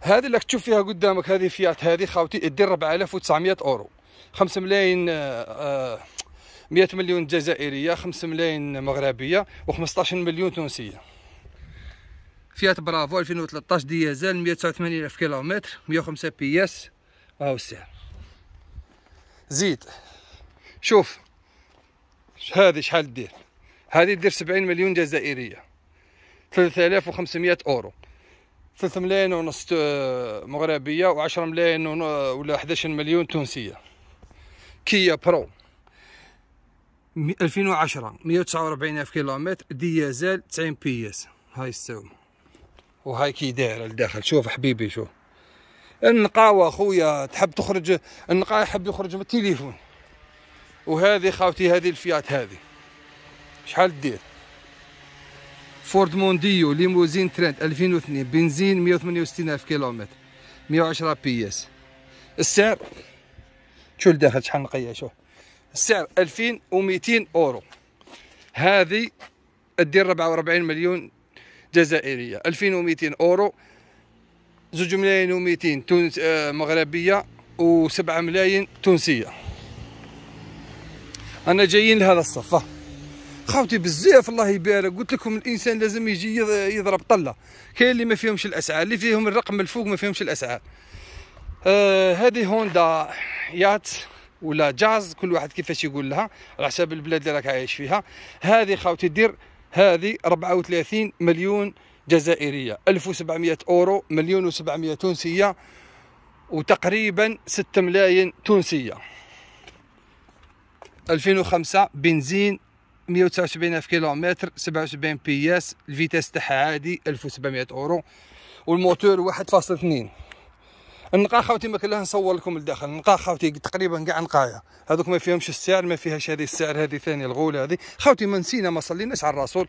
هذه اللي تشوف فيها قدامك هذه فيات هذه خاوتي دير 4900 اورو 5 ملايين 100 آه، آه، مليون جزائريه 5 ملايين مغربيه و15 مليون تونسيه فيات برافو 2013 ديزل 189000 كيلومتر 105 بياس وهو السعر زيد شوف هذه شحال دير هذه دير 70 مليون جزائريه 3500 اورو 3 ملايين ونص مغربيه و10 ملايين ولا 11 مليون تونسيه كيا برو 2010 149000 كيلومتر ديزل 90 بي اس هاي السوم وهاي كي دايره لداخل شوف حبيبي شوف النقاوه خويا تحب تخرج النقا يحب يخرج من التليفون وهذه خاوتي هذه الفيات هذه شحال دير فورد مونديو ليموزين ترند 2002 بنزين 168000 كيلومتر 110 بي اس السعر شو الداخل شحال نقيه شوف السعر 2200 اورو هذه دير 44 مليون جزائريه 2200 اورو 2 ملايين و200 تونس مغربيه و7 ملايين تونسيه انا جايين لهذا الصف خاوتي بزاف الله يبارك قلت لكم الانسان لازم يجي يضرب طله كاين اللي ما فيهمش الاسعار اللي فيهم الرقم الفوق ما فيهمش الاسعار آه هذه هوندا يات ولا جاز كل واحد كيفاش يقول لها على حساب البلاد اللي راك عايش فيها هذه خاوتي دير هذه 34 مليون جزائريه 1700 اورو مليون و700 تونسيه وتقريبا 6 ملايين تونسيه 2005 بنزين 179 الف كيلومتر 77 بياس الفيتاس تاعها عادي 1700 اورو والموتور 1.2 النقا خاوتي ما كلها نصور لكم الداخل النقا خاوتي تقريبا كاع نقايا هذوك ما فيهمش السعر ما فيهاش هذه السعر هذه ثاني الغول هذه خاوتي ما نسينا ما صليناش على الرسول